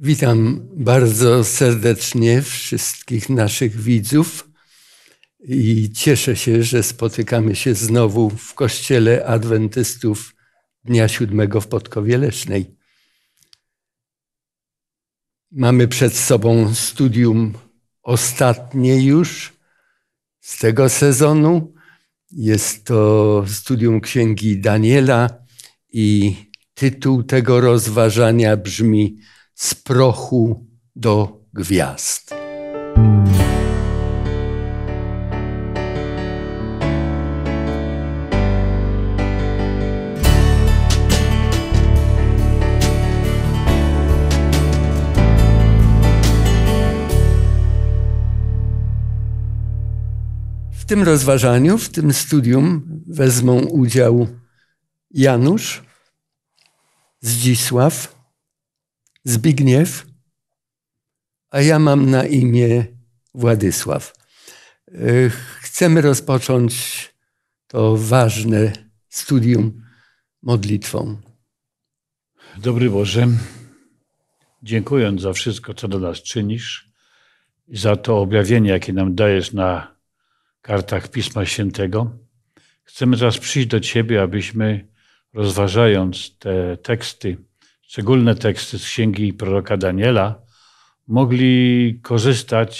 Witam bardzo serdecznie wszystkich naszych widzów i cieszę się, że spotykamy się znowu w Kościele Adwentystów Dnia Siódmego w Podkowie Lesznej. Mamy przed sobą studium ostatnie już z tego sezonu. Jest to studium Księgi Daniela i tytuł tego rozważania brzmi – z prochu do gwiazd. W tym rozważaniu, w tym studium wezmą udział Janusz, Zdzisław, Zbigniew, a ja mam na imię Władysław. Yy, chcemy rozpocząć to ważne studium modlitwą. Dobry Boże, dziękując za wszystko, co do nas czynisz, za to objawienie, jakie nam dajesz na kartach Pisma Świętego. Chcemy teraz przyjść do Ciebie, abyśmy rozważając te teksty, szczególne teksty z księgi proroka Daniela, mogli korzystać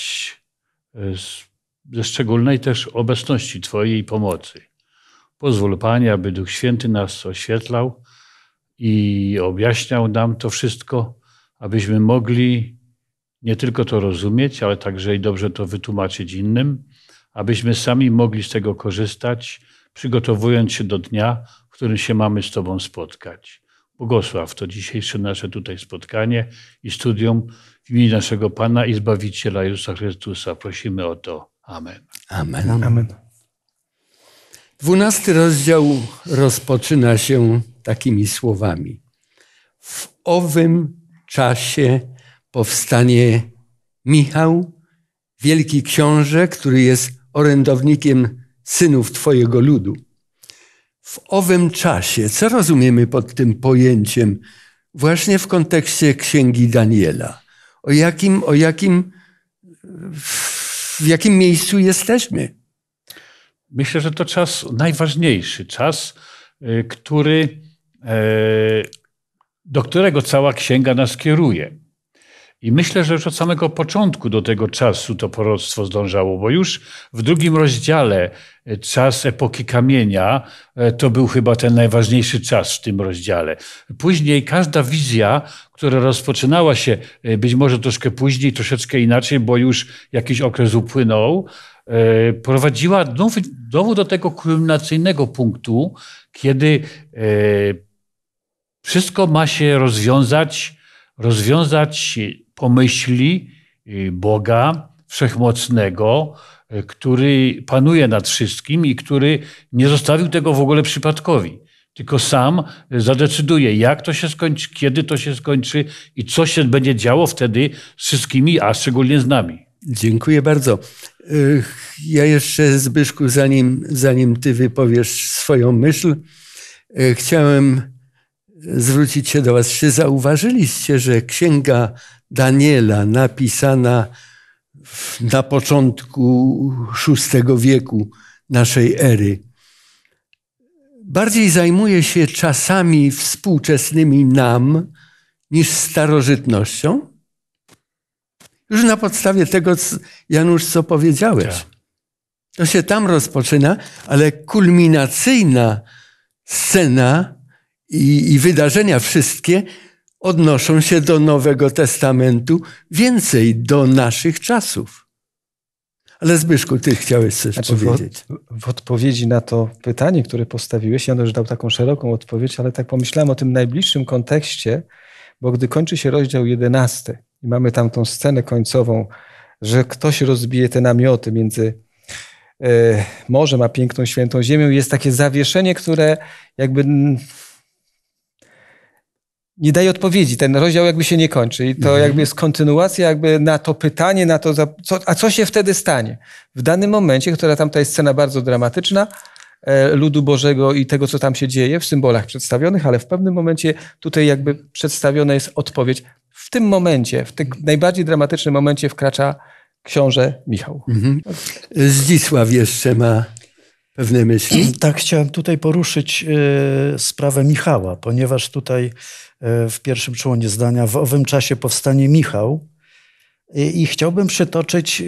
e, z, ze szczególnej też obecności Twojej pomocy. Pozwól Panie, aby Duch Święty nas oświetlał i objaśniał nam to wszystko, abyśmy mogli nie tylko to rozumieć, ale także i dobrze to wytłumaczyć innym, abyśmy sami mogli z tego korzystać, przygotowując się do dnia, w którym się mamy z Tobą spotkać. Błogosław to dzisiejsze nasze tutaj spotkanie i studium w imieniu naszego Pana i Zbawiciela Jezusa Chrystusa. Prosimy o to. Amen. Amen. Amen. Dwunasty rozdział rozpoczyna się takimi słowami. W owym czasie powstanie Michał, wielki książę, który jest orędownikiem synów Twojego ludu w owym czasie. Co rozumiemy pod tym pojęciem właśnie w kontekście księgi Daniela? O jakim, o jakim, w jakim miejscu jesteśmy? Myślę, że to czas najważniejszy, czas, y, który, e, do którego cała księga nas kieruje. I myślę, że już od samego początku do tego czasu to proroctwo zdążało, bo już w drugim rozdziale, e, czas epoki kamienia, e, to był chyba ten najważniejszy czas w tym rozdziale. Później każda wizja, która rozpoczynała się e, być może troszkę później, troszeczkę inaczej, bo już jakiś okres upłynął, prowadziła znowu do tego kulminacyjnego punktu, kiedy wszystko ma się rozwiązać, rozwiązać pomyśli y, Boga Wszechmocnego, y, który panuje nad wszystkim i który nie zostawił tego w ogóle przypadkowi. Tylko sam zadecyduje, jak to się skończy, kiedy to się skończy i co się będzie działo wtedy z wszystkimi, a szczególnie z nami. Dziękuję bardzo. Ja jeszcze, Zbyszku, zanim, zanim ty wypowiesz swoją myśl, chciałem zwrócić się do was. Czy zauważyliście, że Księga Daniela, napisana na początku VI wieku naszej ery, bardziej zajmuje się czasami współczesnymi nam niż starożytnością? Już na podstawie tego, Janusz, co powiedziałeś. Tak. To się tam rozpoczyna, ale kulminacyjna scena i, i wydarzenia wszystkie odnoszą się do Nowego Testamentu więcej do naszych czasów. Ale Zbyszku, ty chciałeś coś znaczy, powiedzieć. W, w, odpowiedzi na to pytanie, które postawiłeś, Ja też dał taką szeroką odpowiedź, ale tak pomyślałem o tym najbliższym kontekście, bo gdy kończy się rozdział jedenasty i mamy tam tą scenę końcową, że ktoś rozbije te namioty między y, morzem a piękną, świętą ziemią, jest takie zawieszenie, które jakby nie daje odpowiedzi. Ten rozdział jakby się nie kończy. I to mhm. jakby jest kontynuacja jakby na to pytanie, na to, co, a co się wtedy stanie? W danym momencie, która tam ta jest scena bardzo dramatyczna, e, ludu Bożego i tego, co tam się dzieje w symbolach przedstawionych, ale w pewnym momencie tutaj jakby przedstawiona jest odpowiedź. W tym momencie, w tym najbardziej dramatycznym momencie wkracza książę Michał. Mhm. Zdzisław jeszcze ma pewne myśli. Tak, chciałem tutaj poruszyć y, sprawę Michała, ponieważ tutaj E, w pierwszym członie zdania, w owym czasie powstanie Michał. I, i chciałbym przytoczyć e,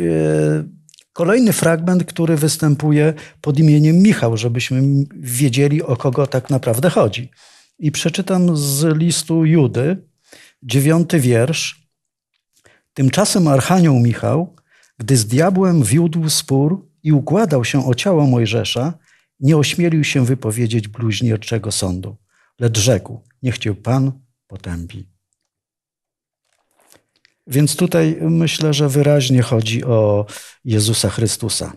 kolejny fragment, który występuje pod imieniem Michał, żebyśmy wiedzieli, o kogo tak naprawdę chodzi. I przeczytam z listu Judy, dziewiąty wiersz. Tymczasem Archanioł Michał, gdy z diabłem wiódł spór i układał się o ciało Mojżesza, nie ośmielił się wypowiedzieć bluźnierczego sądu, lecz rzekł – niech cię Pan potępi. Więc tutaj myślę, że wyraźnie chodzi o Jezusa Chrystusa,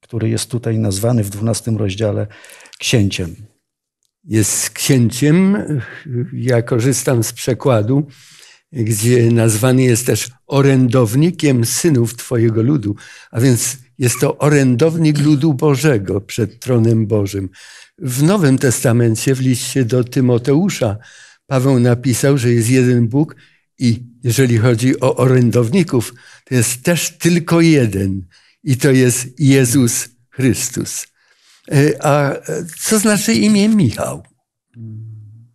który jest tutaj nazwany w 12 rozdziale księciem. Jest księciem. Ja korzystam z przekładu, gdzie nazwany jest też orędownikiem synów Twojego ludu. A więc jest to orędownik ludu Bożego przed tronem Bożym. W Nowym Testamencie, w liście do Tymoteusza, Paweł napisał, że jest jeden Bóg i jeżeli chodzi o orędowników, to jest też tylko jeden i to jest Jezus Chrystus. E, a co znaczy imię Michał?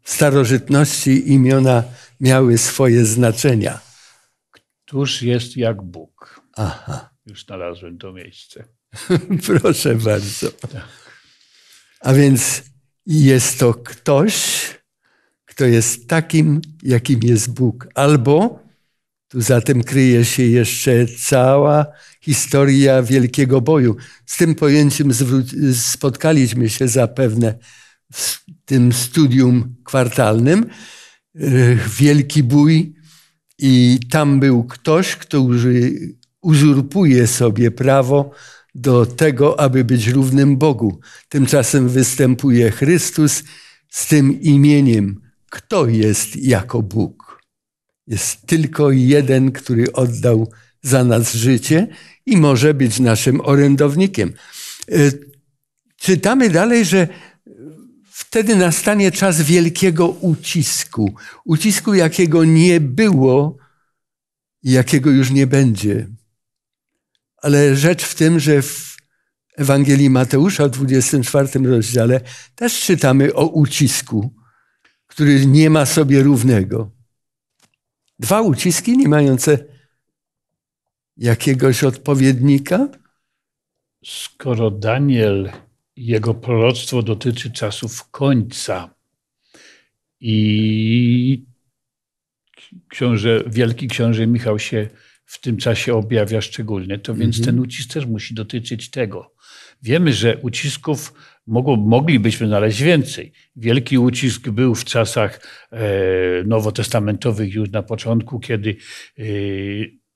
W starożytności imiona miały swoje znaczenia. Któż jest jak Bóg? Aha już znalazłem to miejsce. Proszę bardzo. A więc jest to ktoś, kto jest takim, jakim jest Bóg. Albo tu za tym kryje się jeszcze cała historia wielkiego boju. Z tym pojęciem spotkaliśmy się zapewne w tym studium kwartalnym. Yy, wielki bój, i tam był ktoś, kto uzurpuje sobie prawo do tego, aby być równym Bogu. Tymczasem występuje Chrystus z tym imieniem. Kto jest jako Bóg? Jest tylko jeden, który oddał za nas życie i może być naszym orędownikiem. E, czytamy dalej, że wtedy nastanie czas wielkiego ucisku. Ucisku, jakiego nie było, jakiego już nie będzie. Ale rzecz w tym, że w Ewangelii Mateusza w 24 rozdziale też czytamy o ucisku, który nie ma sobie równego. Dwa uciski nie mające jakiegoś odpowiednika? Skoro Daniel, jego proroctwo dotyczy czasów końca i książę, wielki książę Michał się w tym czasie objawia szczególne, to więc mhm. ten ucisk też musi dotyczyć tego. Wiemy, że ucisków mogło, moglibyśmy znaleźć więcej. Wielki ucisk był w czasach e, nowotestamentowych już na początku, kiedy e,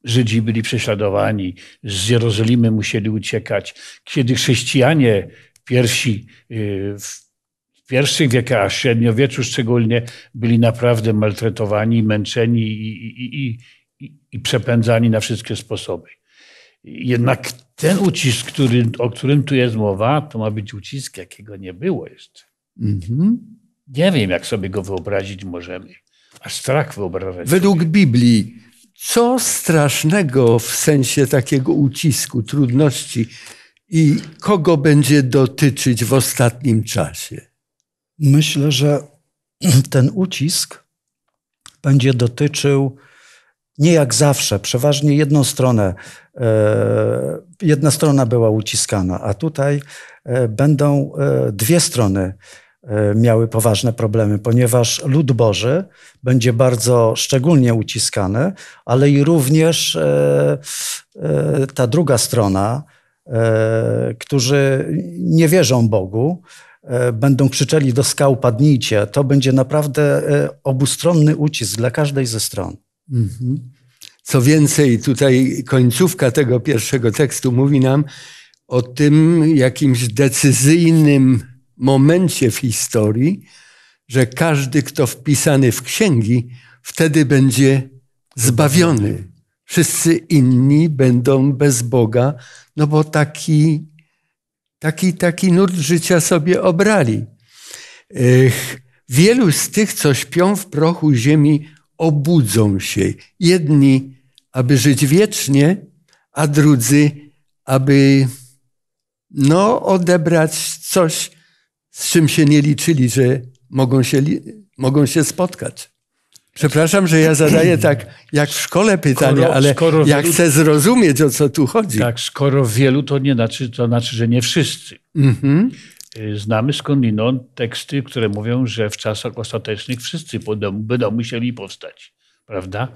Żydzi byli prześladowani, z Jerozolimy musieli uciekać, kiedy chrześcijanie pierwsi e, w pierwszych wiekach, a średniowieczu szczególnie, byli naprawdę maltretowani, męczeni i, i, i, i, przepędzani na wszystkie sposoby. Jednak ten ucisk, który, o którym tu jest mowa, to ma być ucisk, jakiego nie było jeszcze. Mm-hmm. Nie wiem, jak sobie go wyobrazić możemy. A strach wyobrażać. Według sobie. Biblii, co strasznego w sensie takiego ucisku, trudności i kogo będzie dotyczyć w ostatnim czasie? Myślę, że ten ucisk będzie dotyczył nie jak zawsze, przeważnie jedną stronę, e, jedna strona była uciskana, a tutaj e, będą e, dwie strony miały poważne problemy, ponieważ lud Boży będzie bardzo szczególnie uciskany, ale i również ta druga strona, którzy nie wierzą Bogu, będą krzyczeli do skał padnijcie, to będzie naprawdę obustronny ucisk dla każdej ze stron. Mhm. Co więcej, tutaj końcówka tego pierwszego tekstu mówi nam o tym jakimś decyzyjnym momencie w historii, że każdy, kto wpisany w księgi, wtedy będzie zbawiony. Wszyscy inni będą bez Boga, no bo taki, taki, taki nurt życia sobie obrali. Wielu z tych, co śpią w prochu ziemi, obudzą się. Jedni, aby żyć wiecznie, a drudzy, aby no, odebrać coś, z czym się nie liczyli, że mogą się, mogą się spotkać. Przepraszam, że ja zadaję tak jak w szkole pytania, skoro, ale skoro ja wielu... chcę zrozumieć, o co tu chodzi. Tak, skoro wielu, to nie znaczy, to znaczy że nie wszyscy. Mhm. Y, znamy skądinąd teksty, które mówią, że w czasach ostatecznych wszyscy będą musieli powstać, prawda?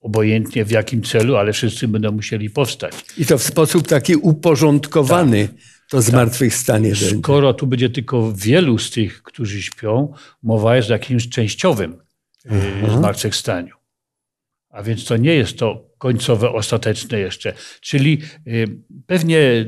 obojętnie w jakim celu, ale wszyscy będą musieli powstać. I to w sposób taki uporządkowany. Tak. To tak. zmartwychwstanie. Tak. Skoro tu będzie tylko wielu z tych, którzy śpią, mowa jest o jakimś częściowym Aha. Y, mhm. zmartwychwstaniu. A więc to nie jest to końcowe, ostateczne jeszcze. Czyli y, pewnie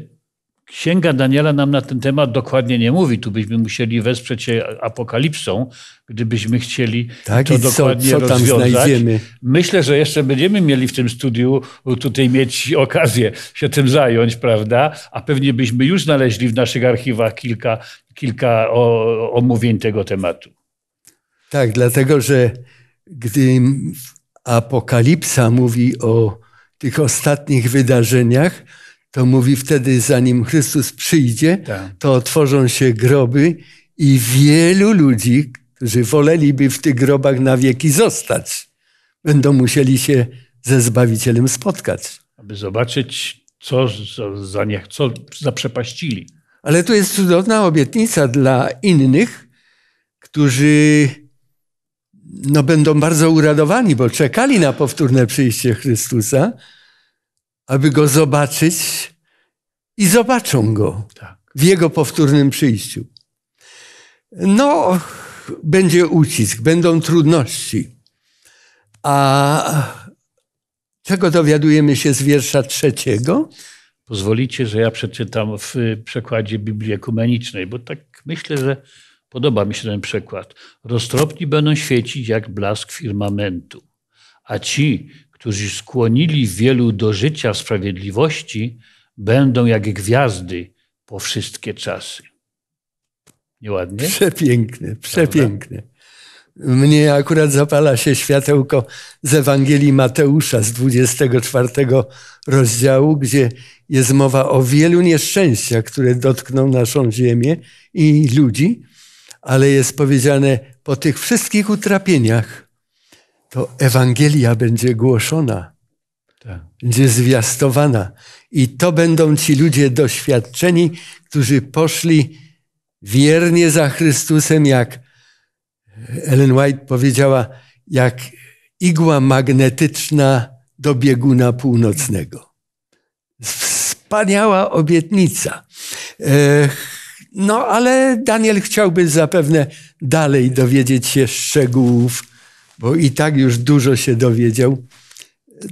Księga Daniela nam na ten temat dokładnie nie mówi. Tu byśmy musieli wesprzeć się apokalipsą, gdybyśmy chcieli tak, to dokładnie co, co rozwiązać. Znajdziemy? Myślę, że jeszcze będziemy mieli w tym studiu tutaj mieć okazję się tym zająć, prawda? A pewnie byśmy już znaleźli w naszych archiwach kilka, kilka o, omówień tego tematu. Tak, dlatego że gdy apokalipsa mówi o tych ostatnich wydarzeniach, to mówi wtedy, zanim Chrystus przyjdzie, tak. to otworzą się groby i wielu ludzi, którzy woleliby w tych grobach na wieki zostać, będą musieli się ze Zbawicielem spotkać. Aby zobaczyć, co za niech, co zaprzepaścili. Ale tu jest cudowna obietnica dla innych, którzy no, będą bardzo uradowani, bo czekali na powtórne przyjście Chrystusa aby go zobaczyć i zobaczą go tak. w jego powtórnym przyjściu. No, będzie ucisk, będą trudności. A czego dowiadujemy się z wiersza trzeciego? Pozwolicie, że ja przeczytam w y, przekładzie Biblii Ekumenicznej, bo tak myślę, że podoba mi się ten przekład. Roztropni będą świecić jak blask firmamentu, a ci, którzy skłonili wielu do życia w sprawiedliwości, będą jak gwiazdy po wszystkie czasy. Nieładnie? Przepiękne, przepiękne. Prawda? Mnie akurat zapala się światełko z Ewangelii Mateusza z 24 rozdziału, gdzie jest mowa o wielu nieszczęściach, które dotkną naszą ziemię i ludzi, ale jest powiedziane po tych wszystkich utrapieniach to Ewangelia będzie głoszona, tak. będzie zwiastowana. I to będą ci ludzie doświadczeni, którzy poszli wiernie za Chrystusem, jak Ellen White powiedziała, jak igła magnetyczna do bieguna północnego. Wspaniała obietnica. E, no, ale Daniel chciałby zapewne dalej dowiedzieć się szczegółów bo i tak już dużo się dowiedział,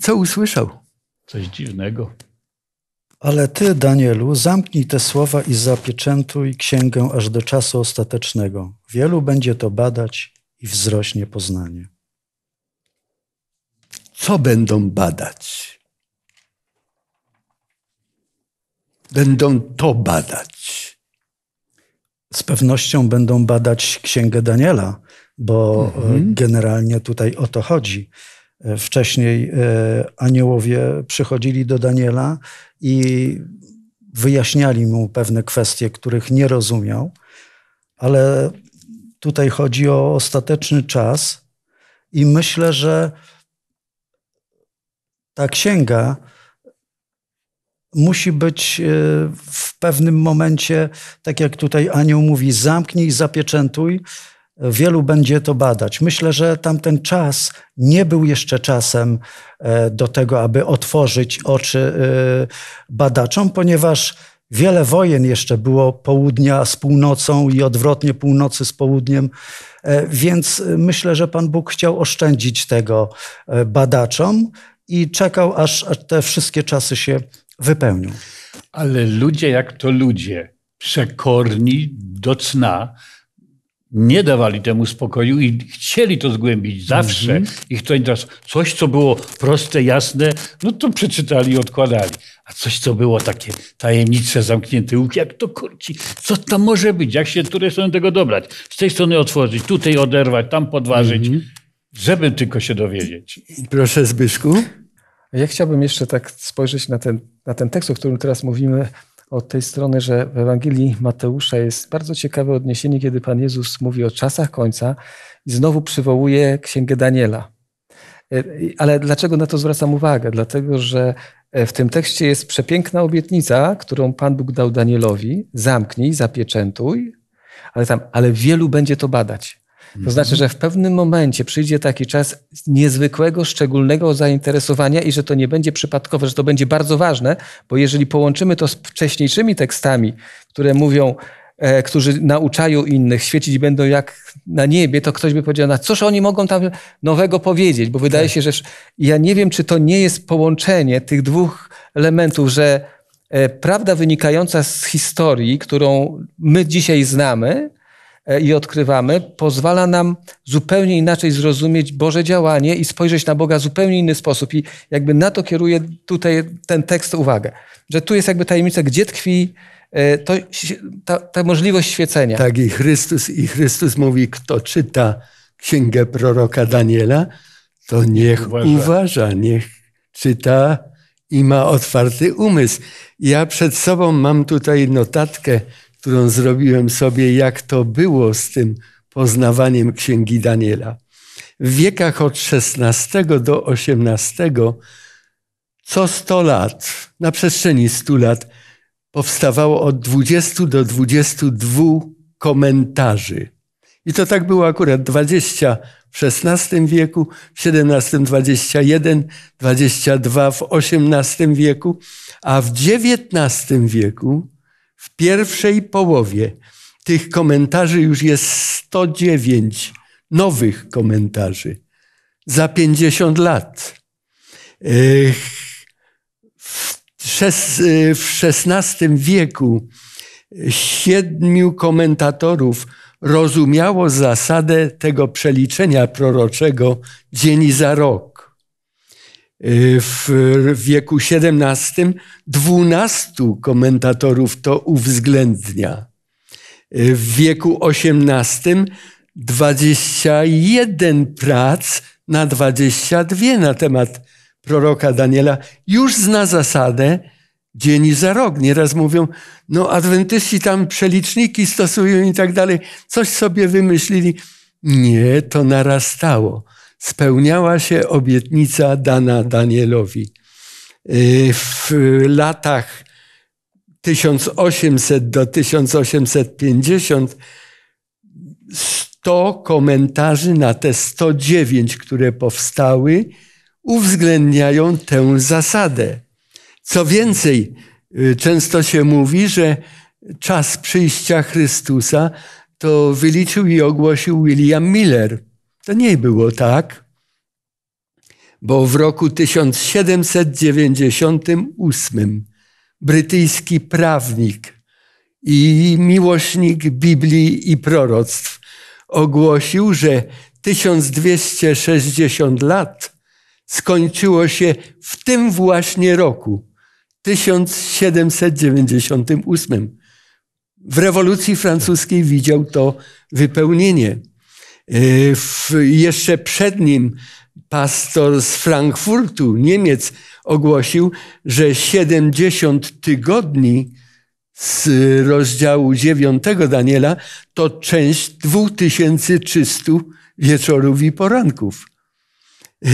co usłyszał. Coś dziwnego. Ale ty, Danielu, zamknij te słowa i zapieczętuj księgę aż do czasu ostatecznego. Wielu będzie to badać i wzrośnie poznanie. Co będą badać? Będą to badać. Z pewnością będą badać księgę Daniela, bo mhm. E, generalnie tutaj o to chodzi. E, wcześniej e, aniołowie przychodzili do Daniela i wyjaśniali mu pewne kwestie, których nie rozumiał, ale tutaj chodzi o ostateczny czas i myślę, że ta księga musi być w pewnym momencie, tak jak tutaj Anioł mówi, zamknij, zapieczętuj wielu będzie to badać. Myślę, że tamten czas nie był jeszcze czasem e, do tego, aby otworzyć oczy e, badaczom, ponieważ wiele wojen jeszcze było południa z północą i odwrotnie północy z południem, e, więc myślę, że Pan Bóg chciał oszczędzić tego badaczom i czekał, aż te wszystkie czasy się wypełnią. Ale ludzie jak to ludzie, przekorni do cna, nie dawali temu spokoju i chcieli to zgłębić zawsze. Mm -hmm. Ich to teraz Coś, co było proste, jasne, no to przeczytali i odkładali. A coś, co było takie tajemnicze, zamknięte łuk, jak to kurci, co tam może być, jak się której strony tego dobrać. Z tej strony otworzyć, tutaj oderwać, tam podważyć, mm -hmm. żeby tylko się dowiedzieć. Proszę Zbyszku. Ja chciałbym jeszcze tak spojrzeć na ten, na ten tekst, o którym teraz mówimy, od tej strony, że w Ewangelii Mateusza jest bardzo ciekawe odniesienie, kiedy Pan Jezus mówi o czasach końca i znowu przywołuje Księgę Daniela. E, ale dlaczego na to zwracam uwagę? Dlatego, że e, w tym tekście jest przepiękna obietnica, którą Pan Bóg dał Danielowi: zamknij, zapieczętuj, ale tam, ale wielu będzie to badać. To znaczy, że w pewnym momencie przyjdzie taki czas niezwykłego, szczególnego zainteresowania i że to nie będzie przypadkowe, że to będzie bardzo ważne, bo jeżeli połączymy to z wcześniejszymi tekstami, które mówią, e, którzy nauczają innych, świecić będą jak na niebie, to ktoś by powiedział, no cóż oni mogą tam nowego powiedzieć, bo wydaje tak. się, że ja nie wiem, czy to nie jest połączenie tych dwóch elementów, że e, prawda wynikająca z historii, którą my dzisiaj znamy, E, i odkrywamy, pozwala nam zupełnie inaczej zrozumieć Boże działanie i spojrzeć na Boga w zupełnie inny sposób. I jakby na to kieruje tutaj ten tekst uwagę, że tu jest jakby tajemnica, gdzie tkwi e, to, ta, ta możliwość świecenia. Tak, i Chrystus, i Chrystus mówi, kto czyta księgę proroka Daniela, to niech uważa, uważa niech czyta i ma otwarty umysł. Ja przed sobą mam tutaj notatkę którą zrobiłem sobie, jak to było z tym poznawaniem Księgi Daniela. W wiekach od XVI do XVIII co 100 lat, na przestrzeni 100 lat, powstawało od 20 do 22 komentarzy. I to tak było akurat 20 w XVI wieku, w XVII 21, 22 w XVIII wieku, a w XIX wieku w pierwszej połowie tych komentarzy już jest 109 nowych komentarzy za 50 lat. W XVI wieku siedmiu komentatorów rozumiało zasadę tego przeliczenia proroczego dzień za rok Y, w wieku XVII, dwunastu komentatorów to uwzględnia. Y, w wieku XVIII 21 prac na 22 na temat proroka Daniela już zna zasadę dzień i za rok. Nieraz mówią, no adwentyści tam przeliczniki stosują i tak dalej. Coś sobie wymyślili. Nie, to narastało spełniała się obietnica dana Danielowi. Y, w latach 1800 do 1850 100 komentarzy na te 109, które powstały, uwzględniają tę zasadę. Co więcej, y, często się mówi, że czas przyjścia Chrystusa to wyliczył i ogłosił William Miller. To nie było tak, bo w roku 1798 brytyjski prawnik i miłośnik Biblii i proroctw ogłosił, że 1260 lat skończyło się w tym właśnie roku 1798. W rewolucji francuskiej widział to wypełnienie. Y, w, jeszcze przed nim pastor z Frankfurtu, Niemiec, ogłosił, że 70 tygodni z rozdziału 9 Daniela to część 2300 wieczorów i poranków.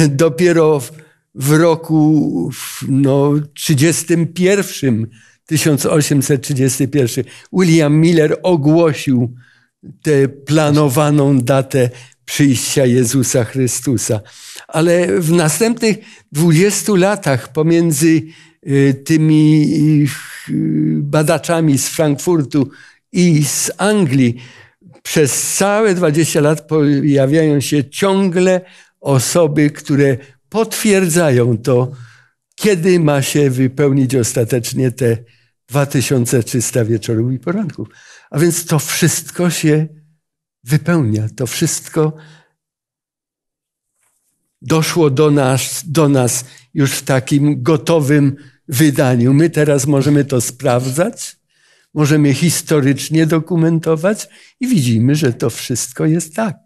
Dopiero w, w roku no, 31, 1831, William Miller ogłosił tę planowaną datę przyjścia Jezusa Chrystusa. Ale w następnych 20 latach pomiędzy y, tymi y, badaczami z Frankfurtu i z Anglii przez całe 20 lat pojawiają się ciągle osoby, które potwierdzają to, kiedy ma się wypełnić ostatecznie te 2300 wieczorów i poranków. A więc to wszystko się wypełnia, to wszystko doszło do nas, do nas już w takim gotowym wydaniu. My teraz możemy to sprawdzać, możemy historycznie dokumentować i widzimy, że to wszystko jest tak.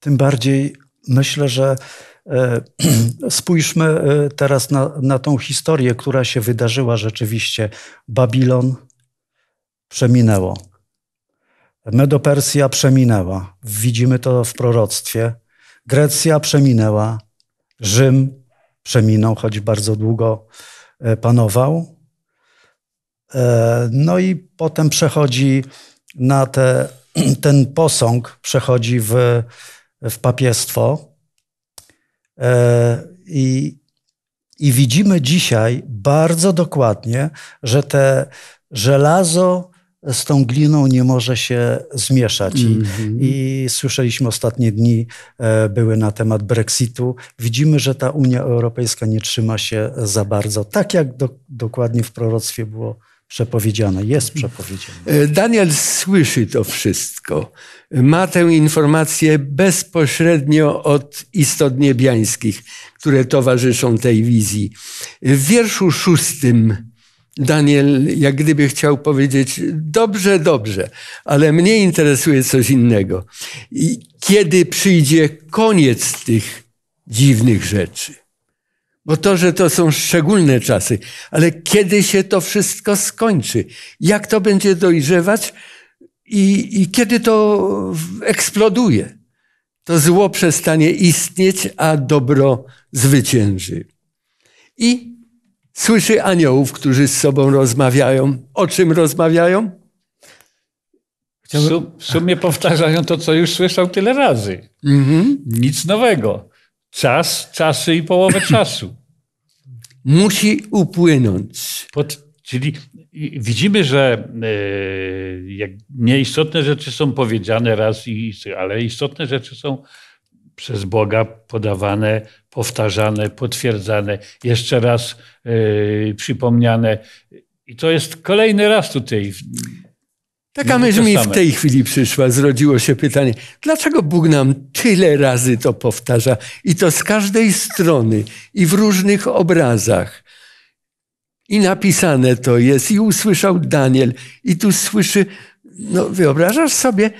Tym bardziej myślę, że e, spójrzmy e, teraz na, na tą historię, która się wydarzyła rzeczywiście. Babilon, przeminęło. Medopersja przeminęła. Widzimy to w proroctwie. Grecja przeminęła. Rzym przeminął, choć bardzo długo e, panował. E, no i potem przechodzi na te, ten posąg, przechodzi w, w papiestwo. E, I, I widzimy dzisiaj bardzo dokładnie, że te żelazo z tą gliną nie może się zmieszać. I, mm -hmm. I, słyszeliśmy ostatnie dni, e, były na temat Brexitu. Widzimy, że ta Unia Europejska nie trzyma się za bardzo, tak jak do, dokładnie w proroctwie było przepowiedziane, jest mhm. przepowiedziane. E, Daniel słyszy to wszystko. Ma tę informację bezpośrednio od istot niebiańskich, które towarzyszą tej wizji. W wierszu szóstym Daniel jak gdyby chciał powiedzieć: Dobrze, dobrze, ale mnie interesuje coś innego. I kiedy przyjdzie koniec tych dziwnych rzeczy? Bo to, że to są szczególne czasy, ale kiedy się to wszystko skończy? Jak to będzie dojrzewać i, i kiedy to eksploduje? To zło przestanie istnieć, a dobro zwycięży. I Słyszy aniołów, którzy z sobą rozmawiają. O czym rozmawiają? W sumie powtarzają to, co już słyszał tyle razy. Mhm. Nic nowego. Czas, czasy i połowę czasu. Musi upłynąć. Pod, czyli widzimy, że e, nieistotne rzeczy są powiedziane raz i ale istotne rzeczy są przez Boga podawane, powtarzane, potwierdzane, jeszcze raz yy, przypomniane. I to jest kolejny raz tutaj. Taka myśl mi w tej chwili przyszła, zrodziło się pytanie, dlaczego Bóg nam tyle razy to powtarza i to z każdej strony i w różnych obrazach. I napisane to jest, i usłyszał Daniel, i tu słyszy, no wyobrażasz sobie,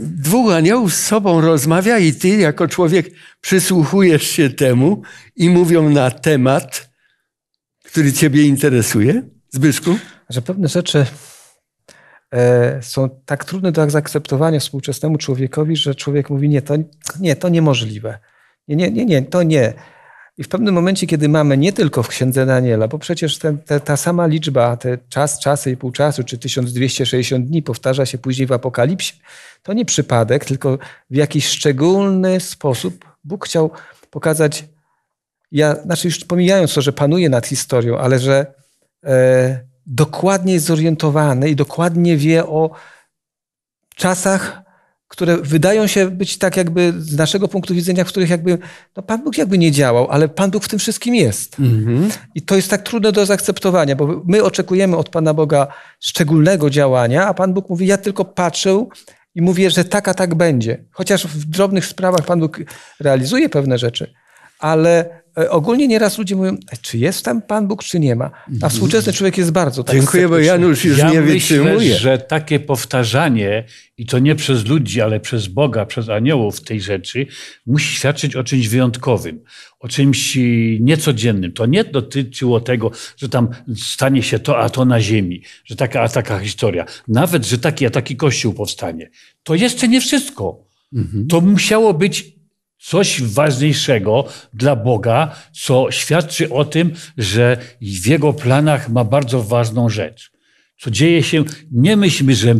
dwóch aniołów z sobą rozmawia i ty jako człowiek przysłuchujesz się temu i mówią na temat, który ciebie interesuje? Zbyszku? Że pewne rzeczy e, są tak trudne do zaakceptowania współczesnemu człowiekowi, że człowiek mówi nie, to nie, to niemożliwe. Nie, nie, nie, nie to nie. I w pewnym momencie, kiedy mamy nie tylko w księdze Daniela, bo przecież ten, ta sama liczba, te czas, czasy i pół czasu, czy 1260 dni powtarza się później w Apokalipsie, to nie przypadek, tylko w jakiś szczególny sposób Bóg chciał pokazać, ja, znaczy już pomijając to, że panuje nad historią, ale że e, dokładnie jest zorientowany i dokładnie wie o czasach które wydają się być tak jakby z naszego punktu widzenia, w których jakby no Pan Bóg jakby nie działał, ale Pan Bóg w tym wszystkim jest. Mm-hmm. I to jest tak trudne do zaakceptowania, bo my oczekujemy od Pana Boga szczególnego działania, a Pan Bóg mówi, ja tylko patrzył i mówię, że tak, a tak będzie. Chociaż w drobnych sprawach Pan Bóg realizuje pewne rzeczy, ale E, ogólnie nieraz ludzie mówią, e, czy jest tam Pan Bóg, czy nie ma. A mhm. współczesny człowiek jest bardzo tak Dziękuję, bo Janusz już ja nie wytrzymuje. Myślę, że takie powtarzanie, i to nie przez ludzi, ale przez Boga, przez aniołów tej rzeczy, musi świadczyć o czymś wyjątkowym, o czymś e, niecodziennym. To nie dotyczyło tego, że tam stanie się to, a to na ziemi, że taka, a taka historia. Nawet, że taki, a taki kościół powstanie. To jeszcze nie wszystko. Mhm. To musiało być coś ważniejszego dla Boga, co świadczy o tym, że w Jego planach ma bardzo ważną rzecz. Co dzieje się, nie myślmy, że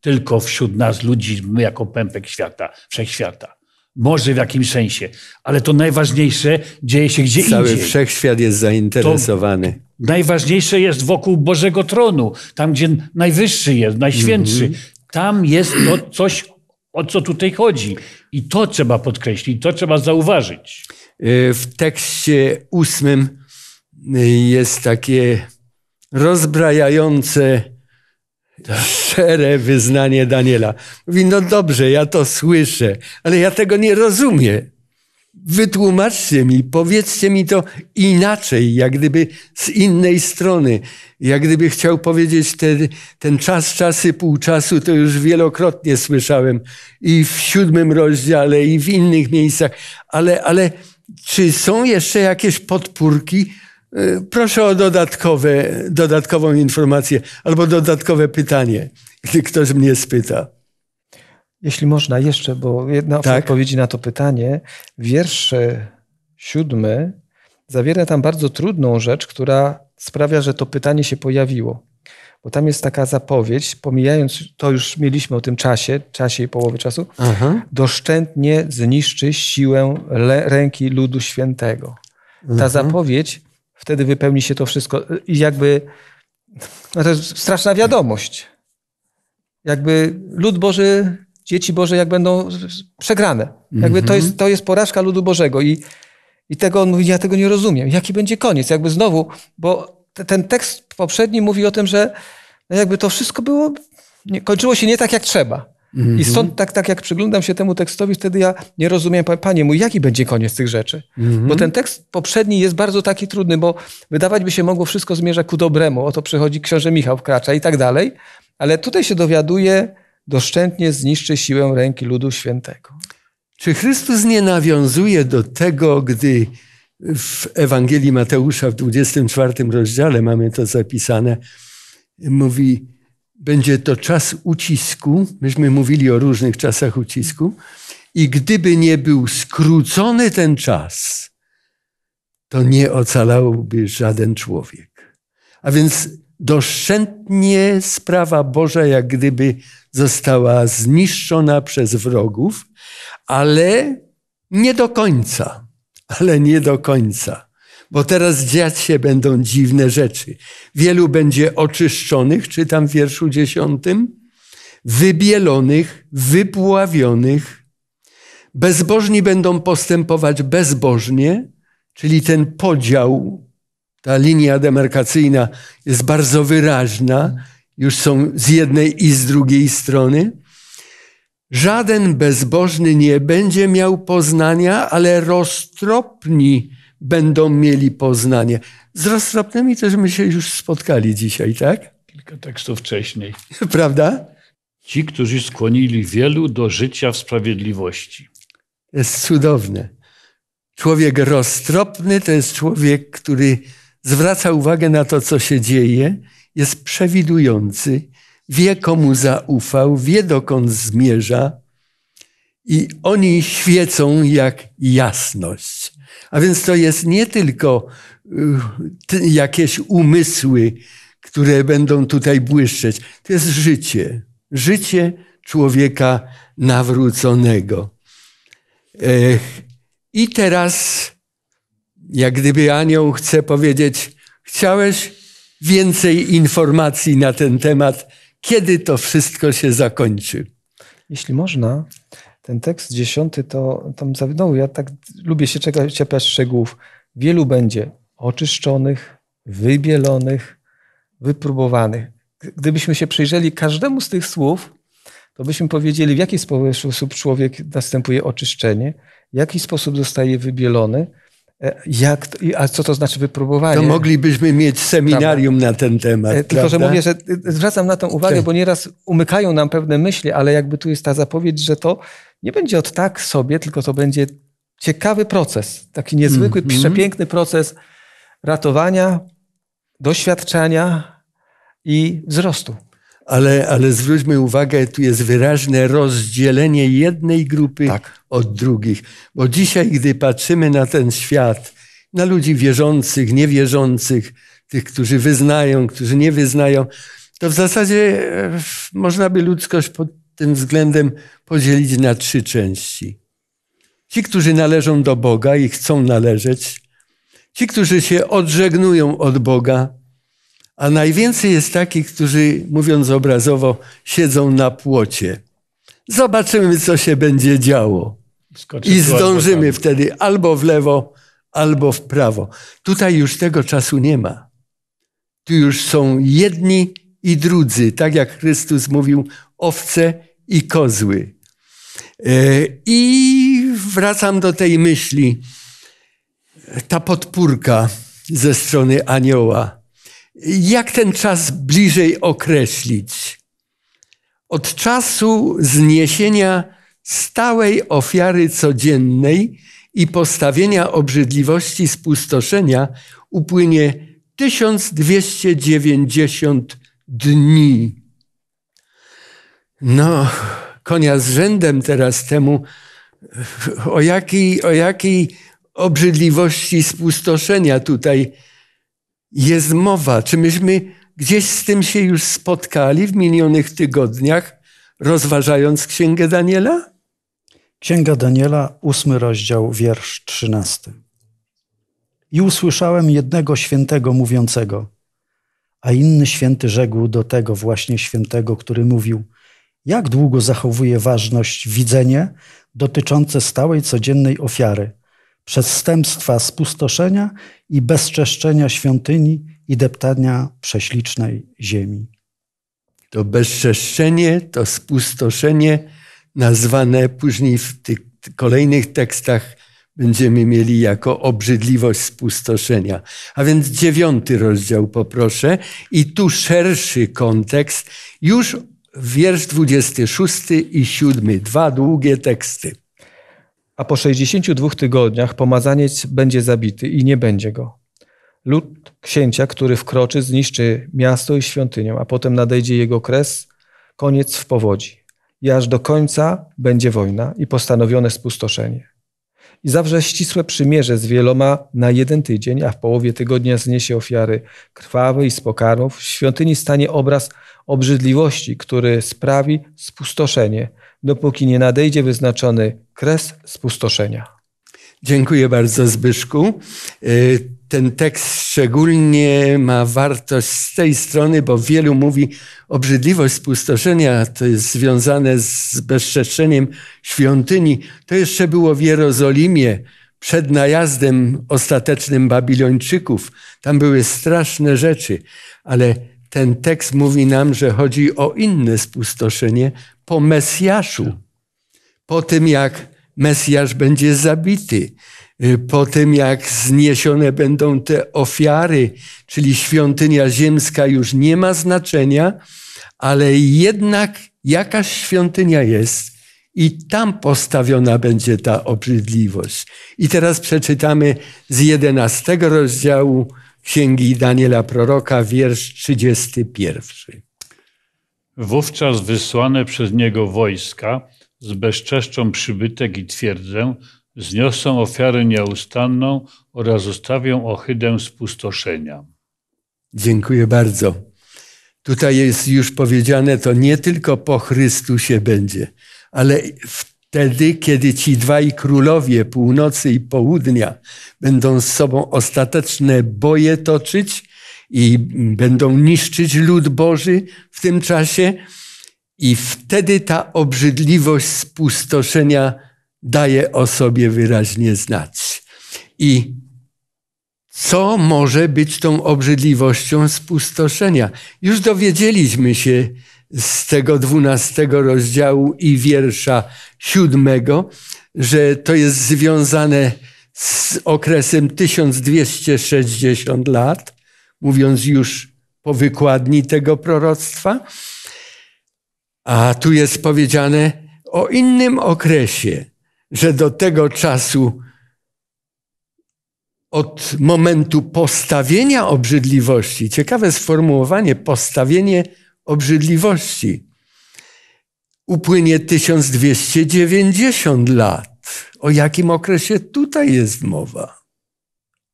tylko wśród nas ludzi, my jako pępek świata, wszechświata. Może w jakimś sensie, ale to najważniejsze dzieje się gdzie Cały indziej. Cały wszechświat jest zainteresowany. To najważniejsze jest wokół Bożego Tronu, tam gdzie najwyższy jest, najświętszy. Mm -hmm. Tam jest to coś o co tutaj chodzi. I to trzeba podkreślić, to trzeba zauważyć. Y, w tekście ósmym y, jest takie rozbrajające, tak. szczere wyznanie Daniela. Mówi, no dobrze, ja to słyszę, ale ja tego nie rozumiem wytłumaczcie mi, powiedzcie mi to inaczej, jak gdyby z innej strony. Jak gdyby chciał powiedzieć ten, ten czas, czasy, pół czasu, to już wielokrotnie słyszałem i w siódmym rozdziale, i w innych miejscach, ale, ale czy są jeszcze jakieś podpórki? E, proszę o dodatkowe, dodatkową informację albo dodatkowe pytanie, gdy ktoś mnie spyta. Jeśli można jeszcze, bo jedna tak. odpowiedzi na to pytanie. Wiersz siódmy zawiera tam bardzo trudną rzecz, która sprawia, że to pytanie się pojawiło. Bo tam jest taka zapowiedź, pomijając to już mieliśmy o tym czasie, czasie i połowy czasu, Aha. doszczętnie zniszczy siłę le, ręki ludu świętego. Ta Aha. Mhm. zapowiedź, wtedy wypełni się to wszystko. I jakby no to jest straszna wiadomość. Jakby lud Boży dzieci Boże, jak będą przegrane. Jakby mm -hmm. to, jest, mhm. to jest porażka ludu Bożego. I, i tego on mówi, ja tego nie rozumiem. Jaki będzie koniec? Jakby znowu, bo te, ten tekst poprzedni mówi o tym, że no jakby to wszystko było, nie, kończyło się nie tak, jak trzeba. Mm -hmm. I stąd mhm. tak, tak jak przyglądam się temu tekstowi, wtedy ja nie rozumiem, panie mój, jaki będzie koniec tych rzeczy. Mm -hmm. Bo ten tekst poprzedni jest bardzo taki trudny, bo wydawać by się mogło, wszystko zmierza ku dobremu. Oto przychodzi książę Michał Kracza i tak dalej. Ale tutaj się dowiaduje, doszczętnie zniszczy siłę ręki ludu świętego. Czy Chrystus nie nawiązuje do tego, gdy w Ewangelii Mateusza w 24 rozdziale mamy to zapisane, mówi, będzie to czas ucisku, myśmy mówili o różnych czasach ucisku, i gdyby nie był skrócony ten czas, to nie ocalałby żaden człowiek. A więc doszczętnie sprawa Boża, jak gdyby została zniszczona przez wrogów, ale nie do końca. Ale nie do końca. Bo teraz dziać się będą dziwne rzeczy. Wielu będzie oczyszczonych, czytam w wierszu dziesiątym, wybielonych, wypławionych. Bezbożni będą postępować bezbożnie, czyli ten podział, ta linia demarkacyjna jest bardzo wyraźna już są z jednej i z drugiej strony. Żaden bezbożny nie będzie miał poznania, ale roztropni będą mieli poznanie. Z roztropnymi też my się już spotkali dzisiaj, tak? Kilka tekstów wcześniej. Prawda? Ci, którzy skłonili wielu do życia w sprawiedliwości. To jest cudowne. Człowiek roztropny to jest człowiek, który zwraca uwagę na to, co się dzieje jest przewidujący, wie komu zaufał, wie dokąd zmierza i oni świecą jak jasność. A więc to jest nie tylko y, jakieś umysły, które będą tutaj błyszczeć. To jest życie. Życie człowieka nawróconego. I teraz, jak gdyby anioł chce powiedzieć, chciałeś więcej informacji na ten temat, kiedy to wszystko się zakończy. Jeśli można, ten tekst dziesiąty to tam zawinął. Ja tak lubię się czekać, czepiać szczegółów. Wielu będzie oczyszczonych, wybielonych, wypróbowanych. Gdybyśmy się przyjrzeli każdemu z tych słów, to byśmy powiedzieli, w jaki sposób człowiek następuje oczyszczenie, w jaki sposób zostaje wybielony, E, jak, a co to znaczy wypróbowanie? To moglibyśmy mieć seminarium prawda. na ten temat. E, tylko, prawda? że mówię, że e, zwracam na to uwagę, tak. bo nieraz umykają nam pewne myśli, ale jakby tu jest ta zapowiedź, że to nie będzie od tak sobie, tylko to będzie ciekawy proces, taki niezwykły, mm -hmm. przepiękny proces ratowania, doświadczenia i wzrostu ale, ale zwróćmy uwagę, tu jest wyraźne rozdzielenie jednej grupy tak. od drugich. Bo dzisiaj, gdy patrzymy na ten świat, na ludzi wierzących, niewierzących, tych, którzy wyznają, którzy nie wyznają, to w zasadzie e, można by ludzkość pod tym względem podzielić na trzy części. Ci, którzy należą do Boga i chcą należeć, ci, którzy się odżegnują od Boga a najwięcej jest takich, którzy, mówiąc obrazowo, siedzą na płocie. Zobaczymy, co się będzie działo. Skoczy I zdążymy wtedy albo w lewo, albo w prawo. Tutaj już tego czasu nie ma. Tu już są jedni i drudzy, tak jak Chrystus mówił, owce i kozły. E, I wracam do tej myśli. Ta podpórka ze strony anioła jak ten czas bliżej określić? Od czasu zniesienia stałej ofiary codziennej i postawienia obrzydliwości spustoszenia upłynie 1290 dni. No, konia z rzędem teraz temu, o jakiej, o jakiej obrzydliwości spustoszenia tutaj jest mowa, czy myśmy gdzieś z tym się już spotkali w minionych tygodniach, rozważając Księgę Daniela? Księga Daniela, ósmy rozdział, wiersz trzynasty. I usłyszałem jednego świętego mówiącego, a inny święty rzekł do tego właśnie świętego, który mówił, jak długo zachowuje ważność widzenie dotyczące stałej codziennej ofiary – przestępstwa spustoszenia i bezczeszczenia świątyni i deptania prześlicznej ziemi. To bezczeszczenie, to spustoszenie, nazwane później w tych kolejnych tekstach będziemy mieli jako obrzydliwość spustoszenia. A więc dziewiąty rozdział poproszę i tu szerszy kontekst, już wiersz 26 i 7, dwa długie teksty a po 62 tygodniach pomazaniec będzie zabity i nie będzie go. Lud księcia, który wkroczy, zniszczy miasto i świątynię, a potem nadejdzie jego kres, koniec w powodzi. I aż do końca będzie wojna i postanowione spustoszenie. I zawrze ścisłe przymierze z wieloma na jeden tydzień, a w połowie tygodnia zniesie ofiary krwawe i z pokarmów. W świątyni stanie obraz obrzydliwości, który sprawi spustoszenie, dopóki nie nadejdzie wyznaczony kres spustoszenia. Dziękuję bardzo, Zbyszku. E, ten tekst szczególnie ma wartość z tej strony, bo wielu mówi, obrzydliwość spustoszenia to jest związane z bezczeszczeniem świątyni. To jeszcze było w Jerozolimie przed najazdem ostatecznym Babilończyków. Tam były straszne rzeczy, ale ten tekst mówi nam, że chodzi o inne spustoszenie po Mesjaszu. Po tym, jak Mesjasz będzie zabity, y, po tym, jak zniesione będą te ofiary, czyli świątynia ziemska już nie ma znaczenia, ale jednak jakaś świątynia jest i tam postawiona będzie ta obrzydliwość. I teraz przeczytamy z jedenastego rozdziału Księgi Daniela Proroka, wiersz 31. Wówczas wysłane przez niego wojska zbezczeszczą przybytek i twierdzę, zniosą ofiarę nieustanną oraz zostawią ohydę spustoszenia. Dziękuję bardzo. Tutaj jest już powiedziane, to nie tylko po Chrystusie będzie, ale w Wtedy, kiedy ci dwaj królowie północy i południa będą z sobą ostateczne boje toczyć i będą niszczyć lud Boży w tym czasie, i wtedy ta obrzydliwość spustoszenia daje o sobie wyraźnie znać. I co może być tą obrzydliwością spustoszenia? Już dowiedzieliśmy się z tego dwunastego rozdziału i wiersza siódmego, że to jest związane z okresem 1260 lat, mówiąc już po wykładni tego proroctwa. A tu jest powiedziane o innym okresie, że do tego czasu od momentu postawienia obrzydliwości, ciekawe sformułowanie, postawienie obrzydliwości. Upłynie 1290 lat. O jakim okresie tutaj jest mowa?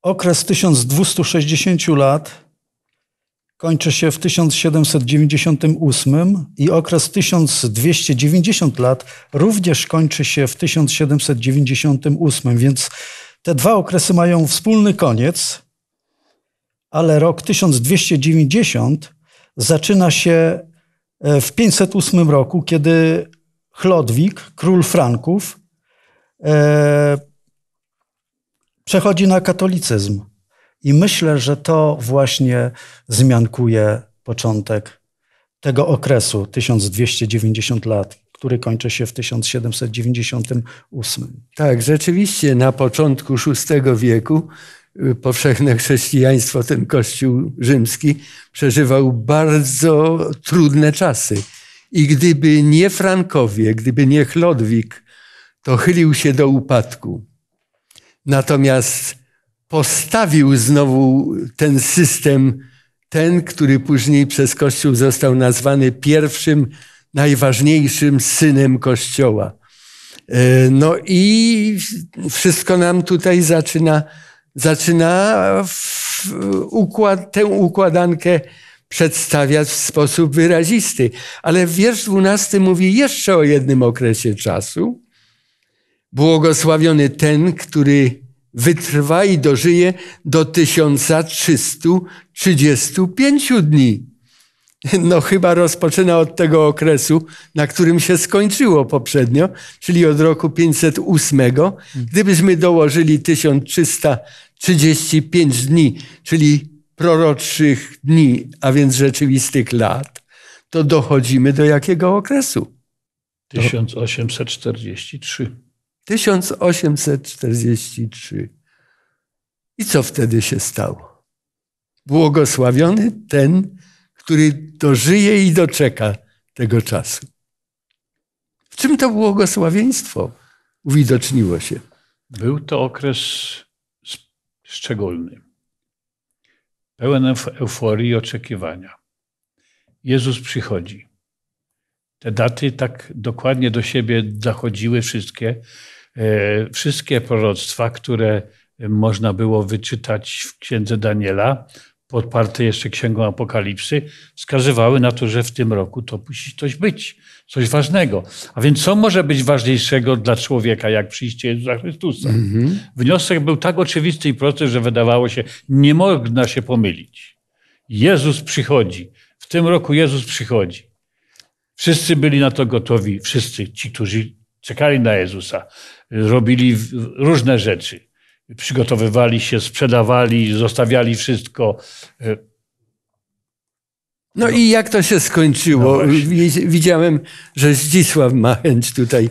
Okres 1260 lat kończy się w 1798 i okres 1290 lat również kończy się w 1798, więc te dwa okresy mają wspólny koniec, ale rok 1290 zaczyna się e, w 508 roku, kiedy Chlodwik, król Franków, e, przechodzi na katolicyzm. I myślę, że to właśnie zmiankuje początek tego okresu 1290 lat, który kończy się w 1798. Tak, rzeczywiście na początku VI wieku Y, powszechne chrześcijaństwo, ten Kościół rzymski, przeżywał bardzo trudne czasy. I gdyby nie Frankowie, gdyby nie Chlodwik, to chylił się do upadku. Natomiast postawił znowu ten system, ten, który później przez Kościół został nazwany pierwszym, najważniejszym synem Kościoła. E, no i wszystko nam tutaj zaczyna zaczyna układ, tę układankę przedstawiać w sposób wyrazisty. Ale wiersz 12 mówi jeszcze o jednym okresie czasu. Błogosławiony ten, który wytrwa i dożyje do 1335 dni. No, chyba rozpoczyna od tego okresu, na którym się skończyło poprzednio, czyli od roku 508. Gdybyśmy dołożyli 1300 35 dni, czyli proroczych dni, a więc rzeczywistych lat, to dochodzimy do jakiego okresu? 1843. 1843. I co wtedy się stało? Błogosławiony ten, który dożyje i doczeka tego czasu. W czym to błogosławieństwo uwidoczniło się? Był to okres szczególny, pełen euforii i oczekiwania. Jezus przychodzi. Te daty tak dokładnie do siebie zachodziły wszystkie, e, wszystkie proroctwa, które można było wyczytać w księdze Daniela, podparte jeszcze Księgą Apokalipsy, wskazywały na to, że w tym roku to musi coś być, coś ważnego. A więc co może być ważniejszego dla człowieka, jak przyjście Jezusa Chrystusa? Mm-hmm. Wniosek był tak oczywisty i prosty, że wydawało się, nie można się pomylić. Jezus przychodzi. W tym roku Jezus przychodzi. Wszyscy byli na to gotowi, wszyscy ci, którzy czekali na Jezusa, robili różne rzeczy przygotowywali się, sprzedawali, zostawiali wszystko. No, no. i jak to się skończyło? No Widziałem, że Zdzisław ma chęć tutaj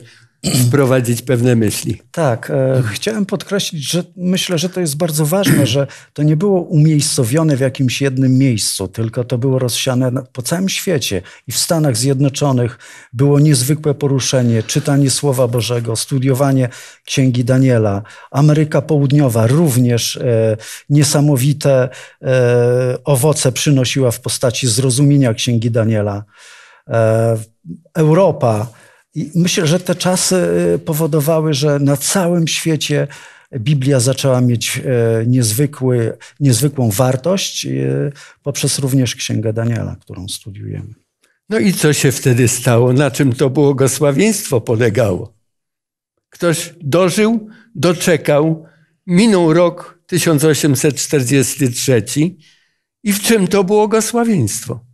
wprowadzić pewne myśli. Tak, e, chciałem podkreślić, że myślę, że to jest bardzo ważne, że to nie było umiejscowione w jakimś jednym miejscu, tylko to było rozsiane po całym świecie i w Stanach Zjednoczonych było niezwykłe poruszenie, czytanie Słowa Bożego, studiowanie Księgi Daniela, Ameryka Południowa również e, niesamowite e, owoce przynosiła w postaci zrozumienia Księgi Daniela. E, Europa, i myślę, że te czasy y, powodowały, że na całym świecie Biblia zaczęła mieć e, niezwykły, niezwykłą wartość y, poprzez również Księgę Daniela, którą studiujemy. No i co się wtedy stało? Na czym to błogosławieństwo polegało? Ktoś dożył, doczekał, minął rok 1843 i w czym to błogosławieństwo?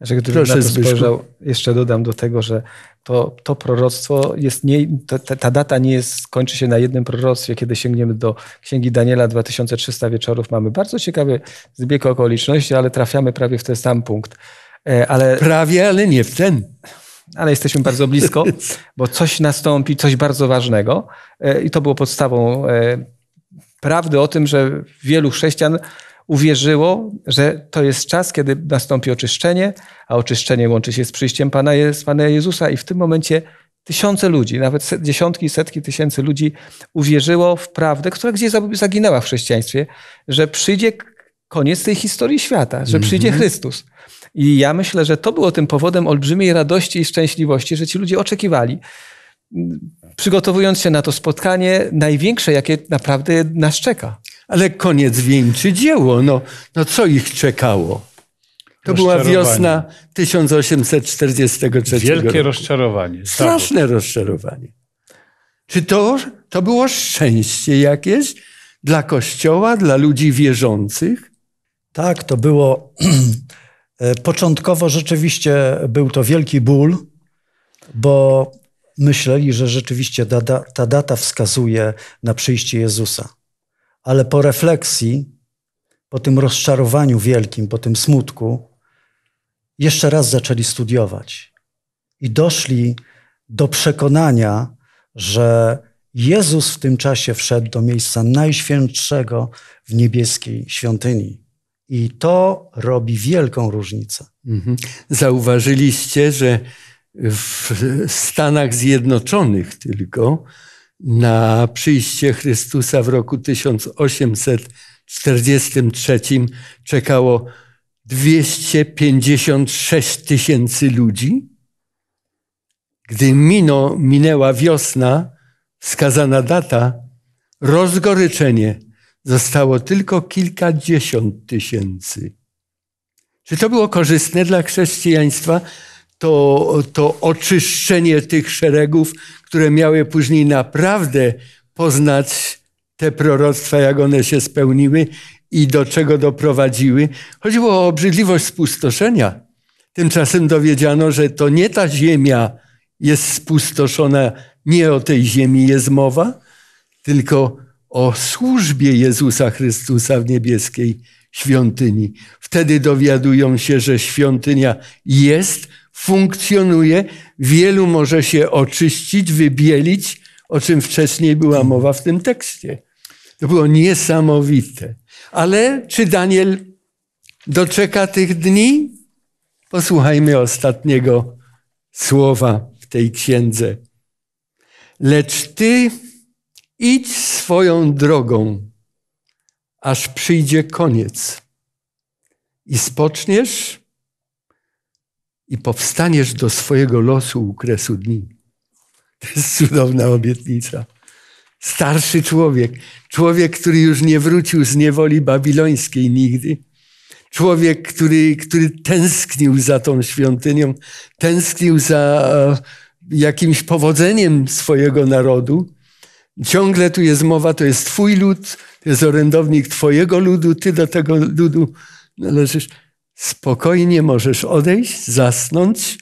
Że gdybym Proszę, na to spojrzał, jeszcze dodam do tego, że to, to proroctwo jest nie, ta, data nie jest, kończy się na jednym proroctwie. Kiedy sięgniemy do Księgi Daniela 2300 wieczorów, mamy bardzo ciekawy zbieg okoliczności, ale trafiamy prawie w ten sam punkt. E, ale, prawie, ale nie w ten. Ale jesteśmy bardzo blisko, bo coś nastąpi, coś bardzo ważnego. E, I to było podstawą e, prawdy o tym, że wielu chrześcijan uwierzyło, że to jest czas, kiedy nastąpi oczyszczenie, a oczyszczenie łączy się z przyjściem Pana, Jezus, Pana Jezusa i w tym momencie tysiące ludzi, nawet dziesiątki, setki tysięcy ludzi uwierzyło w prawdę, która gdzieś zaginęła w chrześcijaństwie, że przyjdzie koniec tej historii świata, że mhm. przyjdzie mm -hmm. Chrystus. I ja myślę, że to było tym powodem olbrzymiej radości i szczęśliwości, że ci ludzie oczekiwali, przygotowując się na to spotkanie, największe, jakie naprawdę nas czeka ale koniec wieńczy dzieło. No, no co ich czekało? To była wiosna 1843 Wielkie roku. rozczarowanie. Straszne rozczarowanie. Czy to, to było szczęście jakieś dla Kościoła, dla ludzi wierzących? Tak, to było. E, początkowo rzeczywiście był to wielki ból, bo myśleli, że rzeczywiście ta data wskazuje na przyjście Jezusa ale po refleksji, po tym rozczarowaniu wielkim, po tym smutku, jeszcze raz zaczęli studiować i doszli do przekonania, że Jezus w tym czasie wszedł do miejsca najświętszego w niebieskiej świątyni. I to robi wielką różnicę. Mhm. Zauważyliście, że w Stanach Zjednoczonych tylko na przyjście Chrystusa w roku 1843 czekało 256 tysięcy ludzi. Gdy mino, minęła wiosna, wskazana data, rozgoryczenie zostało tylko kilkadziesiąt tysięcy. Czy to było korzystne dla chrześcijaństwa? to, to oczyszczenie tych szeregów, które miały później naprawdę poznać te proroctwa, jak one się spełniły i do czego doprowadziły. Chodziło o obrzydliwość spustoszenia. Tymczasem dowiedziano, że to nie ta ziemia jest spustoszona, nie o tej ziemi jest mowa, tylko o służbie Jezusa Chrystusa w niebieskiej świątyni. Wtedy dowiadują się, że świątynia jest funkcjonuje, wielu może się oczyścić, wybielić, o czym wcześniej była mowa w tym tekście. To było niesamowite. Ale czy Daniel doczeka tych dni? Posłuchajmy ostatniego słowa w tej księdze. Lecz ty idź swoją drogą, aż przyjdzie koniec i spoczniesz i powstaniesz do swojego losu u kresu dni. To jest cudowna obietnica. Starszy człowiek, człowiek, który już nie wrócił z niewoli babilońskiej nigdy, człowiek, który, który tęsknił za tą świątynią, tęsknił za e, jakimś powodzeniem swojego narodu. Ciągle tu jest mowa, to jest twój lud, to jest orędownik twojego ludu, ty do tego ludu należysz. Spokojnie możesz odejść, zasnąć.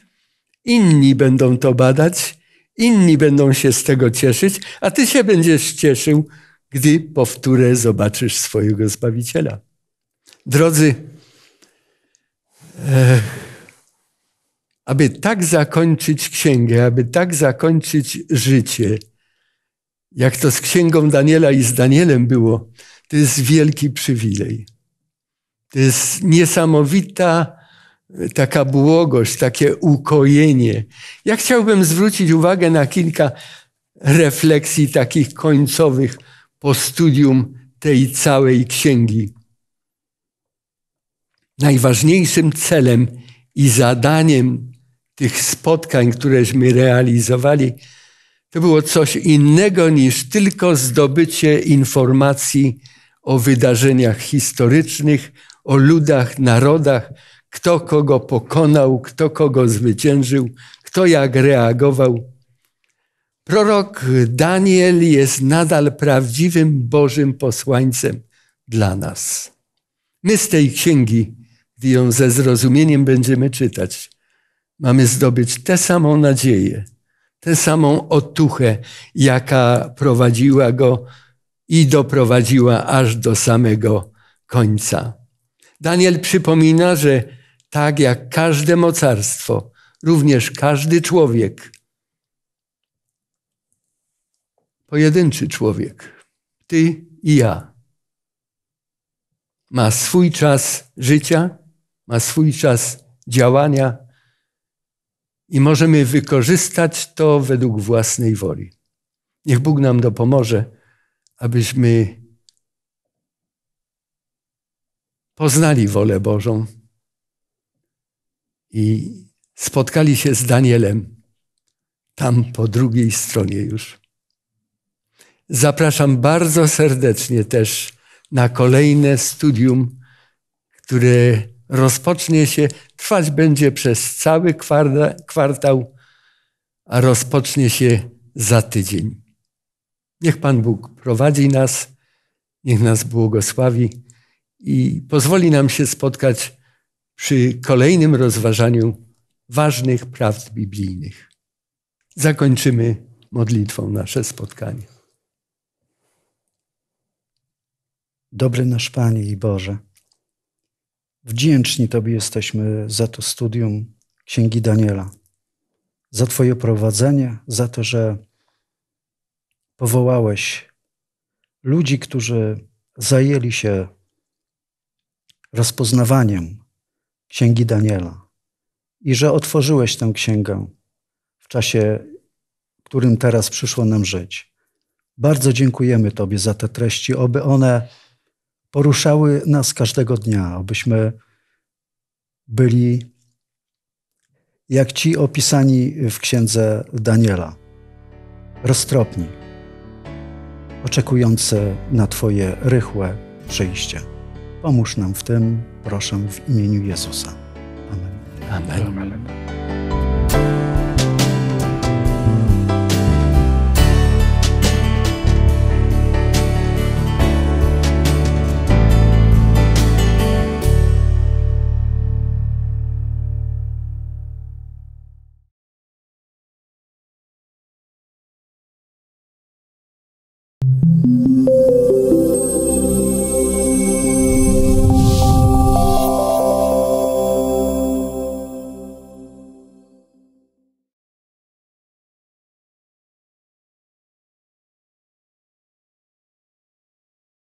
Inni będą to badać, inni będą się z tego cieszyć, a ty się będziesz cieszył, gdy powtórę zobaczysz swojego Zbawiciela. Drodzy, e, aby tak zakończyć księgę, aby tak zakończyć życie, jak to z księgą Daniela i z Danielem było, to jest wielki przywilej. To jest niesamowita e, taka błogość, takie ukojenie. Ja chciałbym zwrócić uwagę na kilka refleksji takich końcowych po studium tej całej księgi. Najważniejszym celem i zadaniem tych spotkań, któreśmy realizowali, to było coś innego niż tylko zdobycie informacji o wydarzeniach historycznych, o ludach, narodach, kto kogo pokonał, kto kogo zwyciężył, kto jak reagował. Prorok Daniel jest nadal prawdziwym Bożym posłańcem dla nas. My z tej księgi, gdy ją ze zrozumieniem będziemy czytać, mamy zdobyć tę samą nadzieję, tę samą otuchę, jaka prowadziła go i doprowadziła aż do samego końca. Daniel przypomina, że tak jak każde mocarstwo, również każdy człowiek, pojedynczy człowiek, ty i ja, ma swój czas życia, ma swój czas działania i możemy wykorzystać to według własnej woli. Niech Bóg nam dopomoże, abyśmy poznali wolę Bożą i spotkali się z Danielem tam po drugiej stronie już. Zapraszam bardzo serdecznie też na kolejne studium, które rozpocznie się, trwać będzie przez cały kwartał, a rozpocznie się za tydzień. Niech Pan Bóg prowadzi nas, niech nas błogosławi i pozwoli nam się spotkać przy kolejnym rozważaniu ważnych prawd biblijnych. Zakończymy modlitwą nasze spotkanie. Dobry nasz Panie i Boże, wdzięczni Tobie jesteśmy za to studium Księgi Daniela, za Twoje prowadzenie, za to, że powołałeś ludzi, którzy zajęli się rozpoznawaniem Księgi Daniela i że otworzyłeś tę księgę w czasie, w którym teraz przyszło nam żyć. Bardzo dziękujemy Tobie za te treści, oby one poruszały nas każdego dnia, abyśmy byli jak ci opisani w księdze Daniela, roztropni, oczekujący na Twoje rychłe przyjście. Pomóż nam w tym, proszę w imieniu Jezusa. Amen. Amen. Amen.